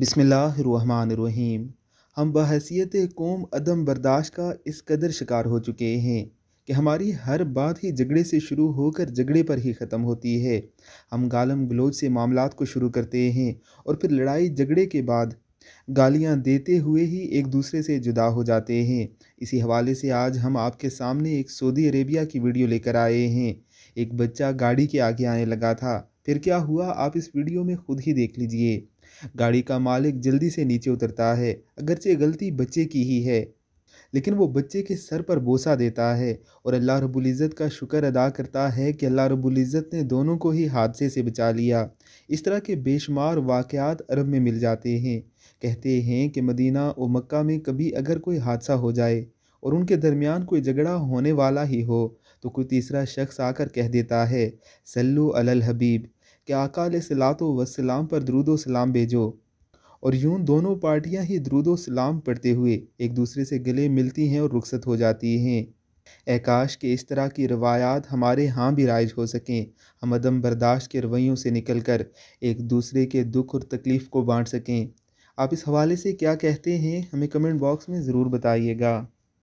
बिसमीम हम बहसीत कौम अदम बर्दाश्त का इस कदर शिकार हो चुके हैं कि हमारी हर बात ही झगड़े से शुरू होकर झगड़े पर ही ख़त्म होती है हम गालम गलोज से मामला को शुरू करते हैं और फिर लड़ाई झगड़े के बाद गालियां देते हुए ही एक दूसरे से जुदा हो जाते हैं इसी हवाले से आज हम आपके सामने एक सऊदी अरेबिया की वीडियो लेकर आए हैं एक बच्चा गाड़ी के आगे आने लगा था फिर क्या हुआ आप इस वीडियो में खुद ही देख लीजिए गाड़ी का मालिक जल्दी से नीचे उतरता है अगरचे गलती बच्चे की ही है लेकिन वो बच्चे के सर पर बोसा देता है और अल्लाह रबुल्ज़त का शुक्र अदा करता है कि अल्लाह रबुल्ज़त ने दोनों को ही हादसे से बचा लिया इस तरह के बेशुमार वाक़ात अरब में मिल जाते हैं कहते हैं कि मदीना और मक्का में कभी अगर कोई हादसा हो जाए और उनके दरमियान कोई झगड़ा होने वाला ही हो तो कोई तीसरा शख्स आकर कह देता है सल्लु अलल हबीब के आकाल सलात वसलाम पर दरुदो सलाम भेजो और यूं दोनों पार्टियां ही दरुदो सलाम पढ़ते हुए एक दूसरे से गले मिलती हैं और रुखसत हो जाती हैं एकाश के इस तरह की रवायात हमारे यहाँ भी राइज हो सकें हम अदम बर्दाश्त के रवैयों से निकल कर एक दूसरे के दुख और तकलीफ़ को बाँट सकें आप इस हवाले से क्या कहते हैं हमें कमेंट बॉक्स में ज़रूर बताइएगा